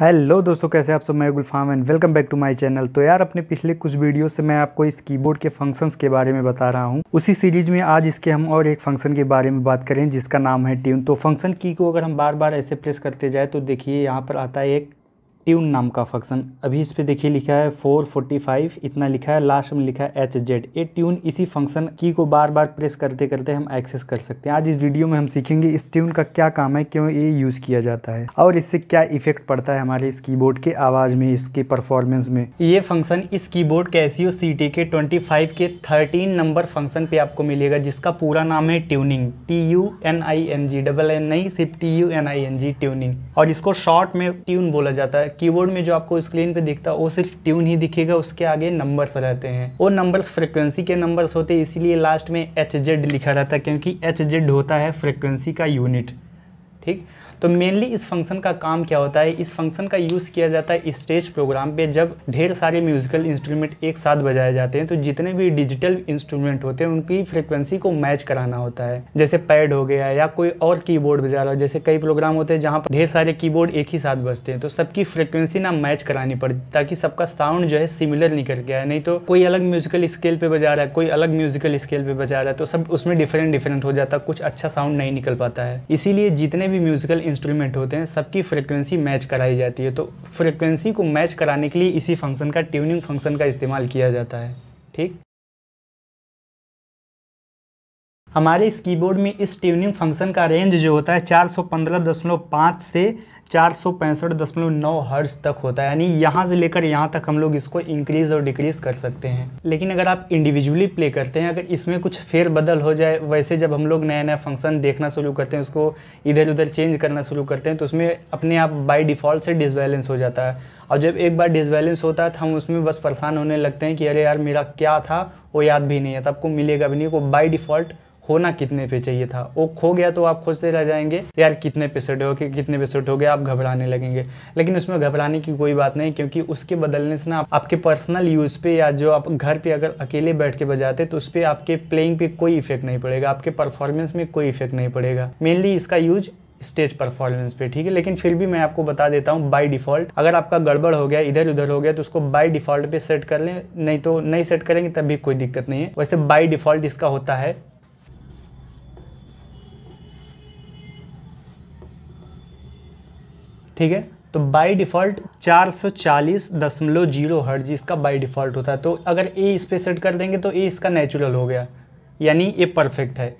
hello दोस्तों कैसे आप सब मैं Gulfam and welcome back to my channel तो यार अपने पिछले कुछ वीडियो से मैं आपको इस कीबोर्ड के फंक्शंस के बारे में बता रहा हूँ उसी सीरीज में आज इसके हम और एक फंक्शन के बारे में बात करें जिसका नाम है ट्यून तो फंक्शन की को अगर हम बार बार ऐसे प्रेस करते जाए तो देखिए यहाँ पर आता है एक ट्यून नाम का फंक्शन अभी इस पे देखिए लिखा है 445 इतना लिखा है लास्ट में लिखा है एच जेड ये ट्यून इसी फंक्शन की को बार बार प्रेस करते करते हम एक्सेस कर सकते हैं आज इस वीडियो में हम सीखेंगे इस ट्यून का क्या काम है क्यों ये यूज़ किया जाता है और इससे क्या इफेक्ट पड़ता है हमारे इस की के आवाज़ में इसके परफॉर्मेंस में ये फंक्शन इस बोर्ड के एसियो सी टी के ट्वेंटी के थर्टीन नंबर फंक्शन पे आपको मिलेगा जिसका पूरा नाम है tuning T U N I N G double N नहीं सिर्फ T U N I N G tuning और इसको शॉर्ट में ट्यून बोला जाता है कीबोर्ड में जो आपको स्क्रीन पे दिखता है वो सिर्फ ट्यून ही दिखेगा उसके आगे नंबर्स रहते हैं वो नंबर्स फ्रिक्वेंसी के नंबर्स होते हैं इसीलिए लास्ट में एच लिखा रहता है क्योंकि एच होता है फ्रिक्वेंसी का यूनिट ठीक तो मेनली इस फंक्शन का काम क्या होता है इस फंक्शन का यूज़ किया जाता है स्टेज प्रोग्राम पे जब ढेर सारे म्यूजिकल इंस्ट्रूमेंट एक साथ बजाए जाते हैं तो जितने भी डिजिटल इंस्ट्रूमेंट होते हैं उनकी फ्रिक्वेंसी को मैच कराना होता है जैसे पैड हो गया या कोई और बोर्ड बजा रहा हो जैसे कई प्रोग्राम होते हैं जहाँ पर ढेर सारे की एक ही साथ बजते हैं तो सबकी फ्रिक्वेंसी ना मैच करानी पड़ती ताकि सबका साउंड जो है सिमिलर निकल के आए नहीं तो कोई अलग म्यूजिकल स्केल पे बजा रहा है कोई अलग म्यूजिकल स्केल पे बजा रहा है तो सब उसमें डिफरेंट डिफरेंट हो जाता है कुछ अच्छा साउंड नहीं निकल पाता है इसीलिए जितने भी म्यूज़िकल इंस्ट्रूमेंट होते हैं सबकी फ्रिक्वेंसी मैच कराई जाती है तो फ्रिक्वेंसी को मैच कराने के लिए इसी फंक्शन का ट्यूनिंग फंक्शन का इस्तेमाल किया जाता है ठीक हमारे इस कीबोर्ड में इस ट्यूनिंग फंक्शन का रेंज जो होता है चार सौ पंद्रह दशमलव पाँच से चार सौ पैंसठ दशमलव नौ हर्ट्स तक होता है यानी यहाँ से लेकर यहाँ तक हम लोग इसको इंक्रीज़ और डिक्रीज़ कर सकते हैं लेकिन अगर आप इंडिविजुअली प्ले करते हैं अगर इसमें कुछ फेर बदल हो जाए वैसे जब हम लोग नया नया फंक्शन देखना शुरू करते हैं उसको इधर उधर चेंज करना शुरू करते हैं तो उसमें अपने आप बाई डिफ़ॉल्ट से डिसबैलेंस हो जाता है और जब एक बार डिसबैलेंस होता है तो हम उसमें बस परेशान होने लगते हैं कि अरे यार मेरा क्या था वो याद भी नहीं है तो आपको मिलेगा भी नहीं वो बाई डिफ़ॉल्ट होना कितने पे चाहिए था वो खो गया तो आप खुद से रह जाएंगे यार कितने पे सेट हो कि कितने पे सेट हो गए आप घबराने लगेंगे लेकिन उसमें घबराने की कोई बात नहीं क्योंकि उसके बदलने से ना आप, आपके पर्सनल यूज़ पे या जो आप घर पे अगर अकेले बैठ के बजाते तो उस पर आपके प्लेइंग पे कोई इफेक्ट नहीं पड़ेगा आपके परफॉर्मेंस में कोई इफेक्ट नहीं पड़ेगा मेनली इसका यूज स्टेज परफॉर्मेंस पे ठीक है लेकिन फिर भी मैं आपको बता देता हूँ बाय डिफॉल्ट अगर आपका गड़बड़ हो गया इधर उधर हो गया तो उसको बाय डिफॉल्ट पे सेट कर लें नहीं तो नहीं सेट करेंगे तब भी कोई दिक्कत नहीं है वैसे बाय डिफॉल्ट इसका होता है ठीक है तो बाय डिफ़ॉल्ट चार सौ चालीस दशमलव जीरो हर्ज इसका बाई डिफ़ॉल्ट होता है तो अगर ए इस पर सेट कर देंगे तो ए इसका नेचुरल हो गया यानी ए परफेक्ट है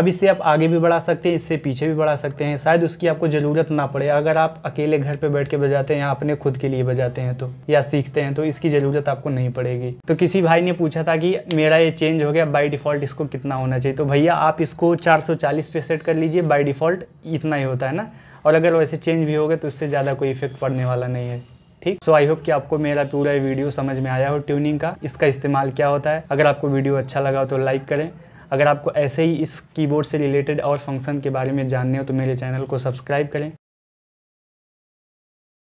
अब इससे आप आगे भी बढ़ा सकते हैं इससे पीछे भी बढ़ा सकते हैं शायद उसकी आपको ज़रूरत ना पड़े अगर आप अकेले घर पर बैठ के बजाते हैं या अपने खुद के लिए बजाते हैं तो या सीखते हैं तो इसकी ज़रूरत आपको नहीं पड़ेगी तो किसी भाई ने पूछा था कि मेरा ये चेंज हो गया बाई डिफ़ॉल्ट इसको कितना होना चाहिए तो भैया आप इसको चालीस पे सेट कर लीजिए बाई डिफ़ॉल्ट इतना ही होता है ना और अगर वैसे चेंज भी हो गए तो उससे ज़्यादा कोई इफेक्ट पड़ने वाला नहीं है ठीक सो आई होप कि आपको मेरा पूरा वीडियो समझ में आया हो ट्यूनिंग का इसका इस्तेमाल क्या होता है अगर आपको वीडियो अच्छा लगा हो तो लाइक करें अगर आपको ऐसे ही इस कीबोर्ड से रिलेटेड और फंक्शन के बारे में जानने हो तो मेरे चैनल को सब्सक्राइब करें